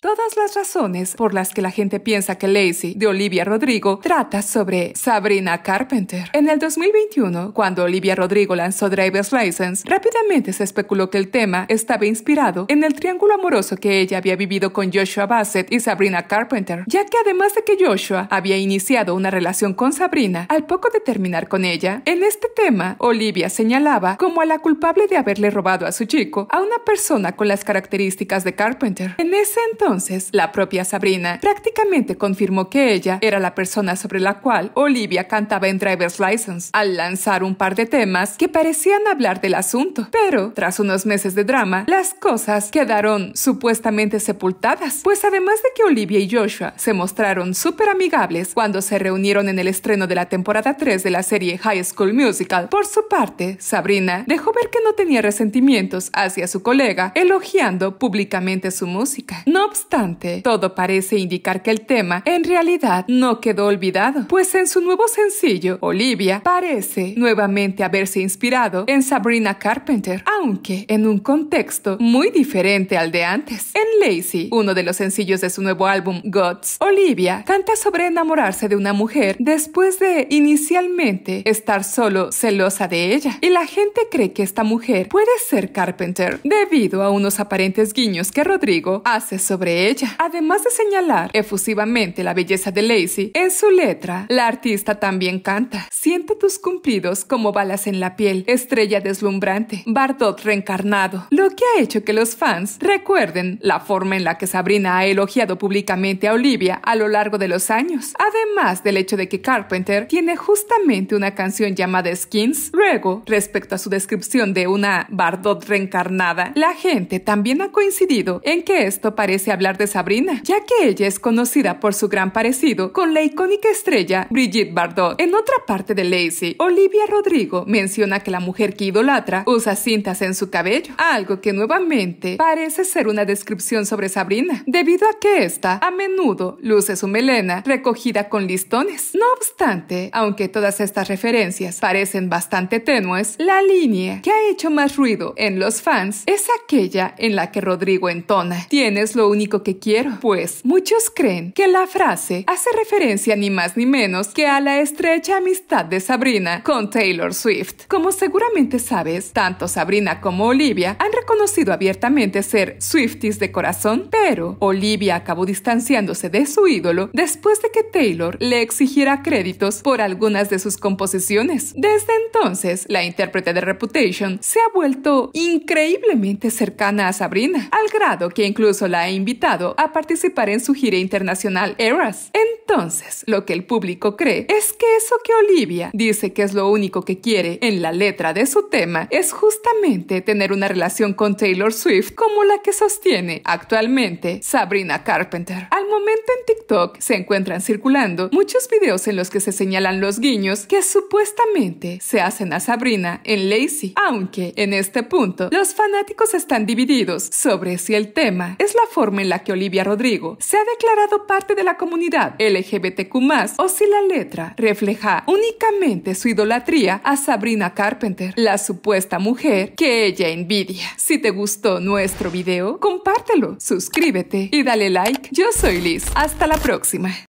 Todas las razones por las que la gente piensa que Lacey de Olivia Rodrigo trata sobre Sabrina Carpenter. En el 2021, cuando Olivia Rodrigo lanzó Driver's License, rápidamente se especuló que el tema estaba inspirado en el triángulo amoroso que ella había vivido con Joshua Bassett y Sabrina Carpenter, ya que además de que Joshua había iniciado una relación con Sabrina al poco de terminar con ella, en este tema Olivia señalaba como a la culpable de haberle robado a su chico a una persona con las características de Carpenter. En ese entonces, entonces, la propia Sabrina prácticamente confirmó que ella era la persona sobre la cual Olivia cantaba en Driver's License al lanzar un par de temas que parecían hablar del asunto. Pero, tras unos meses de drama, las cosas quedaron supuestamente sepultadas, pues además de que Olivia y Joshua se mostraron súper amigables cuando se reunieron en el estreno de la temporada 3 de la serie High School Musical, por su parte, Sabrina dejó ver que no tenía resentimientos hacia su colega, elogiando públicamente su música obstante, todo parece indicar que el tema en realidad no quedó olvidado, pues en su nuevo sencillo, Olivia parece nuevamente haberse inspirado en Sabrina Carpenter, aunque en un contexto muy diferente al de antes. En Lazy, uno de los sencillos de su nuevo álbum Gods, Olivia canta sobre enamorarse de una mujer después de inicialmente estar solo celosa de ella. Y la gente cree que esta mujer puede ser Carpenter debido a unos aparentes guiños que Rodrigo hace sobre ella. Además de señalar efusivamente la belleza de Lazy, en su letra la artista también canta: Siento tus cumplidos como balas en la piel, estrella deslumbrante, Bardot reencarnado, lo que ha hecho que los fans recuerden la forma en la que Sabrina ha elogiado públicamente a Olivia a lo largo de los años, además del hecho de que Carpenter tiene justamente una canción llamada Skins. Luego, respecto a su descripción de una Bardot reencarnada, la gente también ha coincidido en que esto parece hablar de Sabrina, ya que ella es conocida por su gran parecido con la icónica estrella Brigitte Bardot. En otra parte de Lazy, Olivia Rodrigo menciona que la mujer que idolatra usa cintas en su cabello, algo que nuevamente parece ser una descripción sobre Sabrina, debido a que ésta a menudo luce su melena recogida con listones. No obstante, aunque todas estas referencias parecen bastante tenues, la línea que ha hecho más ruido en los fans es aquella en la que Rodrigo entona, tienes lo único que quiero, pues muchos creen que la frase hace referencia ni más ni menos que a la estrecha amistad de Sabrina con Taylor Swift. Como seguramente sabes, tanto Sabrina como Olivia han reconocido abiertamente ser Swifties de corazón, pero Olivia acabó distanciándose de su ídolo después de que Taylor le exigiera créditos por algunas de sus composiciones. Desde entonces, la intérprete de Reputation se ha vuelto increíblemente cercana a Sabrina, al grado que incluso la ha invitado a participar en su gira internacional Eras. En entonces, lo que el público cree es que eso que Olivia dice que es lo único que quiere en la letra de su tema es justamente tener una relación con Taylor Swift como la que sostiene actualmente Sabrina Carpenter. Al momento en TikTok se encuentran circulando muchos videos en los que se señalan los guiños que supuestamente se hacen a Sabrina en Lacey, aunque en este punto los fanáticos están divididos sobre si el tema es la forma en la que Olivia Rodrigo se ha declarado parte de la comunidad LGBTQ+, o si la letra refleja únicamente su idolatría a Sabrina Carpenter, la supuesta mujer que ella envidia. Si te gustó nuestro video, compártelo, suscríbete y dale like. Yo soy Liz. Hasta la próxima.